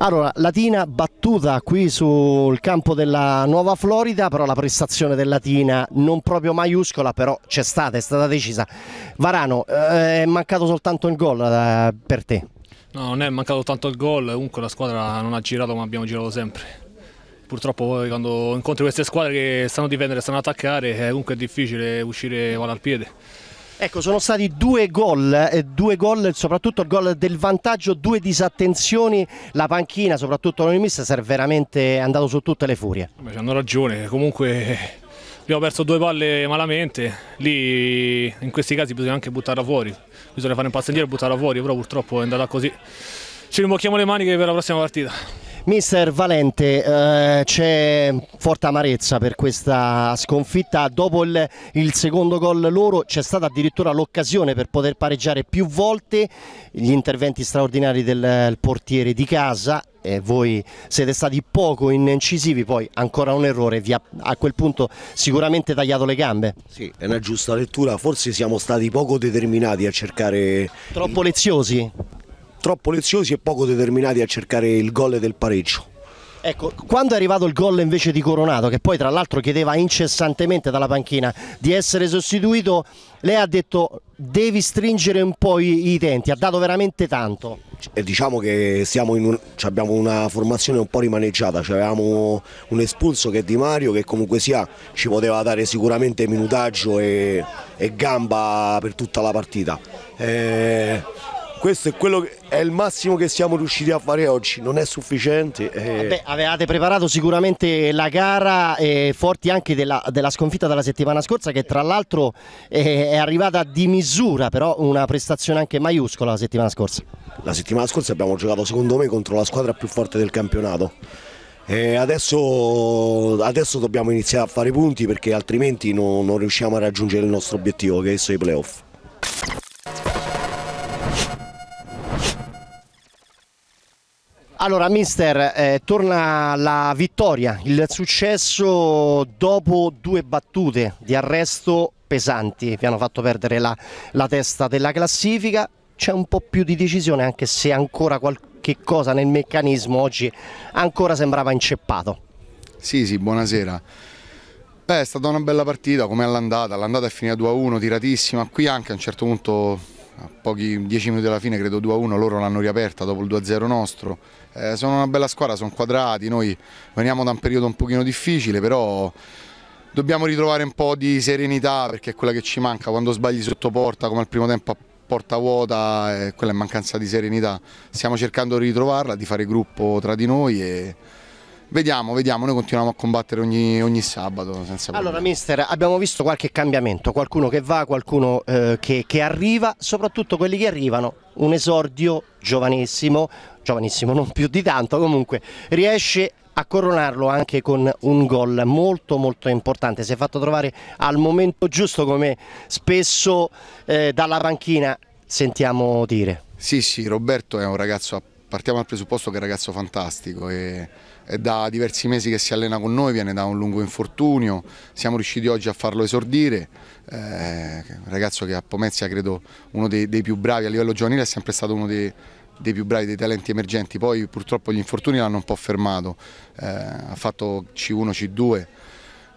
Allora, Latina battuta qui sul campo della Nuova Florida, però la prestazione del Latina non proprio maiuscola, però c'è stata, è stata decisa. Varano, eh, è mancato soltanto il gol eh, per te? No, non è mancato tanto il gol, comunque la squadra non ha girato come abbiamo girato sempre purtroppo poi quando incontri queste squadre che stanno difendere, stanno attaccare, eh, comunque è difficile uscire vale al piede. Ecco, sono stati due gol, eh, due gol, soprattutto il gol del vantaggio, due disattenzioni, la panchina, soprattutto non il l'Onimis, è veramente andato su tutte le furie. Beh, hanno ragione, comunque abbiamo perso due palle malamente, lì in questi casi bisogna anche buttarla fuori, bisogna fare un passo e buttarla fuori, però purtroppo è andata così. Ci rimbocchiamo le maniche per la prossima partita. Mister Valente, eh, c'è forte amarezza per questa sconfitta, dopo il, il secondo gol loro c'è stata addirittura l'occasione per poter pareggiare più volte gli interventi straordinari del portiere di casa e voi siete stati poco incisivi, poi ancora un errore, vi ha a quel punto sicuramente tagliato le gambe. Sì, è una giusta lettura, forse siamo stati poco determinati a cercare... Troppo leziosi? troppo leziosi e poco determinati a cercare il gol del pareggio. Ecco, quando è arrivato il gol invece di Coronato, che poi tra l'altro chiedeva incessantemente dalla panchina di essere sostituito, lei ha detto devi stringere un po' i, denti, ha dato veramente tanto. E diciamo che un, abbiamo una formazione un po' rimaneggiata, cioè avevamo un espulso che è Di Mario che comunque sia ci poteva dare sicuramente minutaggio e, e gamba per tutta la partita. E eh, questo è quello che è il massimo che siamo riusciti a fare oggi, non è sufficiente. Eh. eh. Beh, avevate preparato sicuramente la gara eh, forti anche della, della, sconfitta della settimana scorsa che tra l'altro eh, è arrivata di misura, però una prestazione anche maiuscola la settimana scorsa. La settimana scorsa abbiamo giocato secondo me contro la squadra più forte del campionato. Eh, adesso, adesso, dobbiamo iniziare a fare punti perché altrimenti non, non riusciamo a raggiungere il nostro obiettivo che è i playoff. Allora, mister, eh, torna la vittoria, il successo dopo due battute di arresto pesanti vi hanno fatto perdere la, la testa della classifica, c'è un po' più di decisione anche se ancora qualche cosa nel meccanismo oggi ancora sembrava inceppato. Sì, sì, buonasera. Beh, è stata una bella partita come all'andata, l'andata è finita 2-1, tiratissima, qui anche a un certo punto a pochi 10 minuti alla fine, credo 2-1, loro l'hanno riaperta dopo il 2-0 nostro. Eh, sono una bella squadra, sono quadrati, noi veniamo da un periodo un pochino difficile, però dobbiamo ritrovare un po' di serenità perché è quella che ci manca, quando sbagli sotto porta come al primo tempo a porta vuota, eh, quella è mancanza di serenità. Stiamo cercando di ritrovarla, di fare gruppo tra di noi e Vediamo, vediamo, noi continuiamo a combattere ogni, ogni sabato. allora, mister, abbiamo visto qualche cambiamento, qualcuno che va, qualcuno eh, che, che, arriva, soprattutto quelli che arrivano, un esordio giovanissimo, giovanissimo non più di tanto, comunque riesce a coronarlo anche con un gol molto molto importante, si è fatto trovare al momento giusto come spesso eh, dalla panchina sentiamo dire. Sì, sì, Roberto è un ragazzo, partiamo dal presupposto che è un ragazzo fantastico e è da diversi mesi che si allena con noi, viene da un lungo infortunio, siamo riusciti oggi a farlo esordire, eh, un ragazzo che a Pomezia credo uno dei, dei più bravi a livello giovanile è sempre stato uno dei, dei più bravi, dei talenti emergenti, poi purtroppo gli infortuni l'hanno un po' fermato, eh, ha fatto C1, C2,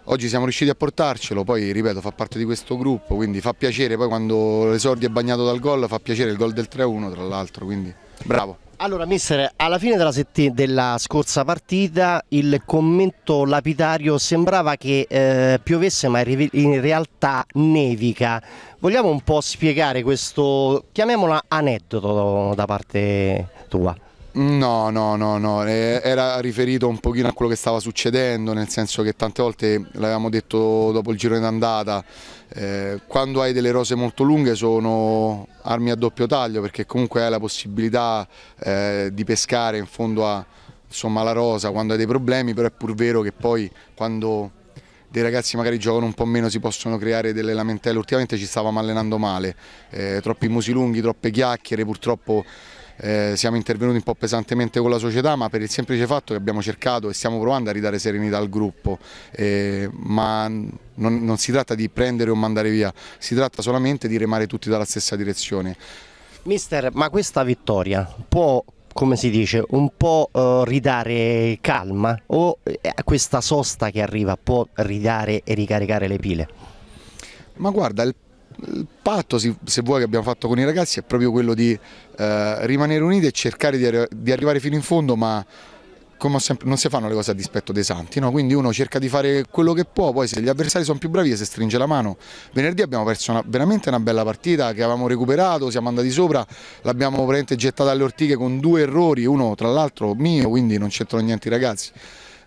oggi siamo riusciti a portarcelo, poi ripeto fa parte di questo gruppo, quindi fa piacere, poi quando l'esordio è bagnato dal gol fa piacere il gol del 3-1 tra l'altro, quindi bravo. Allora, mister, alla fine della, della, scorsa partita il commento lapidario sembrava che eh, piovesse, ma in realtà nevica. Vogliamo un po' spiegare questo, chiamiamolo aneddoto da parte tua? No, no, no, no, era riferito un pochino a quello che stava succedendo, nel senso che tante volte l'avevamo detto dopo il girone d'andata, eh, quando hai delle rose molto lunghe sono armi a doppio taglio perché comunque hai la possibilità eh, di pescare in fondo a, insomma, alla rosa quando hai dei problemi, però è pur vero che poi quando dei ragazzi magari giocano un po' meno si possono creare delle lamentele, ultimamente ci stavamo allenando male, eh, troppi musi lunghi, troppe chiacchiere, purtroppo eh, siamo intervenuti un po' pesantemente con la società ma per il semplice fatto che abbiamo cercato e stiamo provando a ridare serenità al gruppo, eh, ma non, non si tratta di prendere o mandare via, si tratta solamente di remare tutti dalla stessa direzione. Mister, ma questa vittoria può come si dice, un po' eh, ridare calma o eh, questa sosta che arriva può ridare e ricaricare le pile? Ma guarda, il il patto, se vuoi, che abbiamo fatto con i ragazzi è proprio quello di eh, rimanere uniti e cercare di, arri di, arrivare fino in fondo, ma come sempre, non si fanno le cose a dispetto dei santi, no? quindi uno cerca di fare quello che può, poi se gli avversari sono più bravi si stringe la mano. Venerdì abbiamo perso una, veramente una bella partita che avevamo recuperato, siamo andati sopra, l'abbiamo veramente gettata alle ortiche con due errori, uno tra l'altro mio, quindi non c'entrano niente i ragazzi.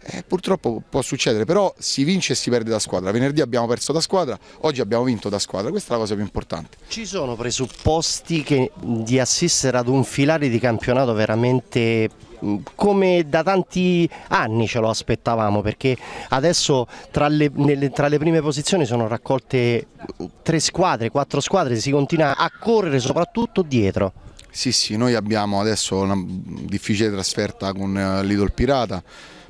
Eh, purtroppo può succedere, però si vince e si perde da squadra. Venerdì abbiamo perso da squadra, oggi abbiamo vinto da squadra, questa è la cosa più importante. Ci sono presupposti che, di assistere ad un filare di campionato veramente mm, come da tanti anni ce lo aspettavamo perché adesso tra le, nelle, tra le, prime posizioni sono raccolte mm, tre squadre, quattro squadre, si continua a correre soprattutto dietro. Sì, sì, noi abbiamo adesso una mm, difficile trasferta con eh, Lidl Pirata,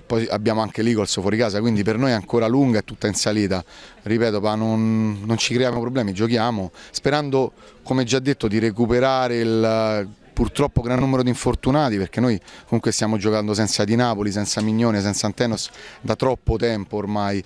poi abbiamo anche l'Eagles fuori casa, quindi per noi è ancora lunga e tutta in salita. Ripeto, pa, non, non, ci creiamo problemi, giochiamo, sperando, come già detto, di recuperare il purtroppo gran numero di infortunati perché noi comunque stiamo giocando senza Di Napoli, senza Mignone, senza Antenos da troppo tempo ormai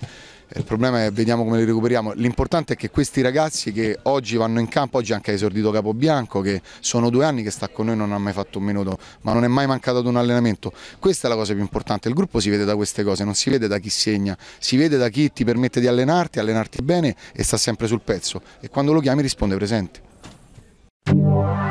il problema è vediamo come li recuperiamo. L'importante è che questi ragazzi che oggi vanno in campo, oggi anche ha esordito Capobianco, che sono due anni che sta con noi, non ha mai fatto un minuto, ma non è mai mancato ad un allenamento. Questa è la cosa più importante, il gruppo si vede da queste cose, non si vede da chi segna, si vede da chi ti permette di allenarti, allenarti bene e sta sempre sul pezzo e quando lo chiami risponde presente.